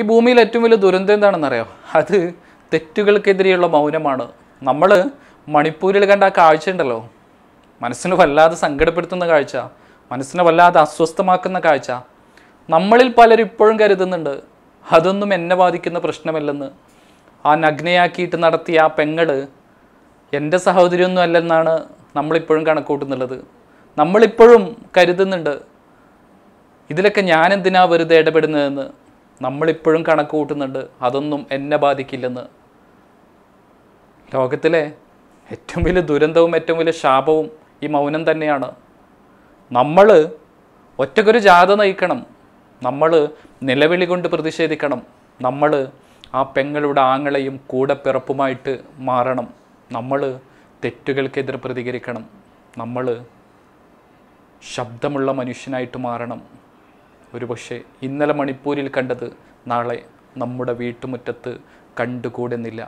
ഈ ഭൂമിയിൽ ഏറ്റവും വലിയ ദുരന്തം എന്താണെന്നറിയോ അത് തെറ്റുകൾക്കെതിരെയുള്ള മൗനമാണ് നമ്മൾ മണിപ്പൂരിൽ കണ്ട ആ കാഴ്ച ഉണ്ടല്ലോ മനസ്സിന് വല്ലാതെ സങ്കടപ്പെടുത്തുന്ന കാഴ്ച മനസ്സിനെ വല്ലാതെ അസ്വസ്ഥമാക്കുന്ന കാഴ്ച നമ്മളിൽ പലരും ഇപ്പോഴും കരുതുന്നുണ്ട് അതൊന്നും എന്നെ ബാധിക്കുന്ന പ്രശ്നമല്ലെന്ന് ആ നഗ്നയാക്കിയിട്ട് നടത്തിയ ആ പെങ്ങള് എൻ്റെ സഹോദരിയൊന്നും അല്ലെന്നാണ് നമ്മളിപ്പോഴും കണക്കൂട്ടുന്നുള്ളത് നമ്മളിപ്പോഴും കരുതുന്നുണ്ട് ഇതിലൊക്കെ ഞാൻ എന്തിനാ വെറുതെ ഇടപെടുന്നതെന്ന് നമ്മളിപ്പോഴും കണക്ക് കൂട്ടുന്നുണ്ട് അതൊന്നും എന്നെ ബാധിക്കില്ലെന്ന് ലോകത്തിലെ ഏറ്റവും വലിയ ദുരന്തവും ഏറ്റവും വലിയ ശാപവും ഈ മൗനം തന്നെയാണ് നമ്മൾ ഒറ്റക്കൊരു ജാഥ നയിക്കണം നമ്മൾ നിലവിളി കൊണ്ട് പ്രതിഷേധിക്കണം നമ്മൾ ആ പെങ്ങളുടെ ആങ്ങളെയും പിറപ്പുമായിട്ട് മാറണം നമ്മൾ തെറ്റുകൾക്കെതിരെ പ്രതികരിക്കണം നമ്മൾ ശബ്ദമുള്ള മനുഷ്യനായിട്ട് മാറണം ഒരുപക്ഷെ ഇന്നലെ മണിപ്പൂരിൽ കണ്ടത് നാളെ നമ്മുടെ വീട്ടുമുറ്റത്ത് കണ്ടുകൂടുന്നില്ല